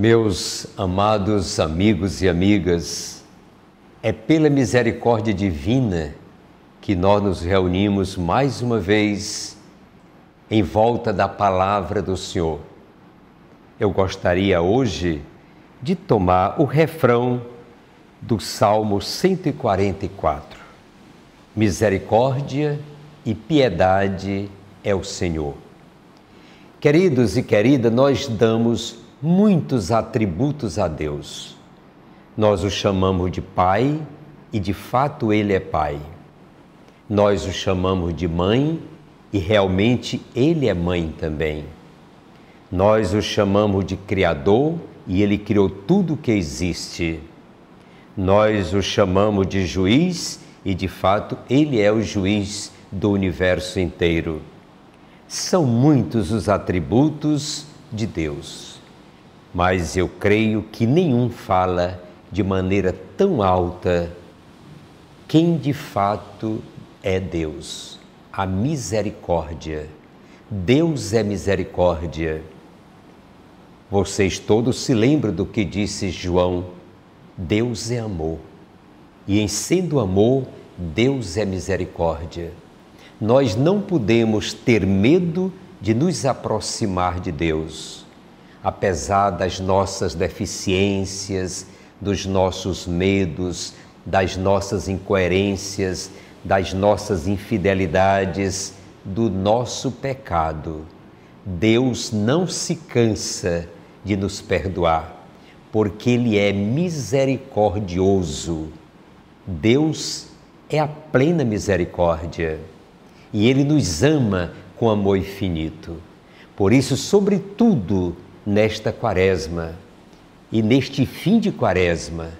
Meus amados amigos e amigas, é pela misericórdia divina que nós nos reunimos mais uma vez em volta da palavra do Senhor. Eu gostaria hoje de tomar o refrão do Salmo 144. Misericórdia e piedade é o Senhor. Queridos e querida, nós damos muitos atributos a Deus. Nós o chamamos de Pai e de fato Ele é Pai. Nós o chamamos de Mãe e realmente Ele é Mãe também. Nós o chamamos de Criador e Ele criou tudo o que existe. Nós o chamamos de Juiz e de fato Ele é o Juiz do universo inteiro. São muitos os atributos de Deus mas eu creio que nenhum fala de maneira tão alta quem de fato é Deus, a misericórdia. Deus é misericórdia. Vocês todos se lembram do que disse João: Deus é amor. E em sendo amor, Deus é misericórdia. Nós não podemos ter medo de nos aproximar de Deus apesar das nossas deficiências, dos nossos medos, das nossas incoerências, das nossas infidelidades, do nosso pecado. Deus não se cansa de nos perdoar, porque Ele é misericordioso. Deus é a plena misericórdia e Ele nos ama com amor infinito. Por isso, sobretudo, nesta quaresma e neste fim de quaresma,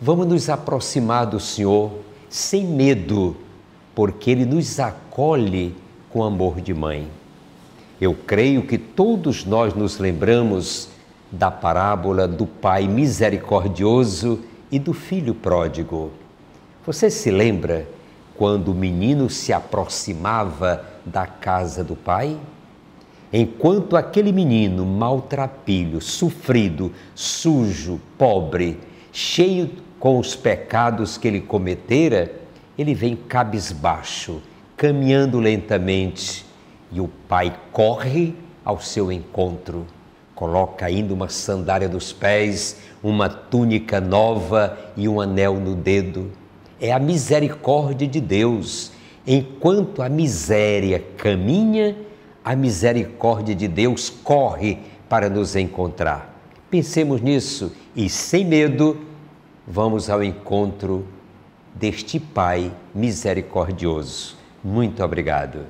vamos nos aproximar do Senhor sem medo, porque Ele nos acolhe com amor de mãe. Eu creio que todos nós nos lembramos da parábola do Pai misericordioso e do filho pródigo. Você se lembra quando o menino se aproximava da casa do pai? Enquanto aquele menino maltrapilho, sofrido, sujo, pobre, cheio com os pecados que ele cometera, ele vem cabisbaixo, caminhando lentamente, e o pai corre ao seu encontro. Coloca ainda uma sandália dos pés, uma túnica nova e um anel no dedo. É a misericórdia de Deus. Enquanto a miséria caminha, a misericórdia de Deus corre para nos encontrar. Pensemos nisso e, sem medo, vamos ao encontro deste Pai misericordioso. Muito obrigado.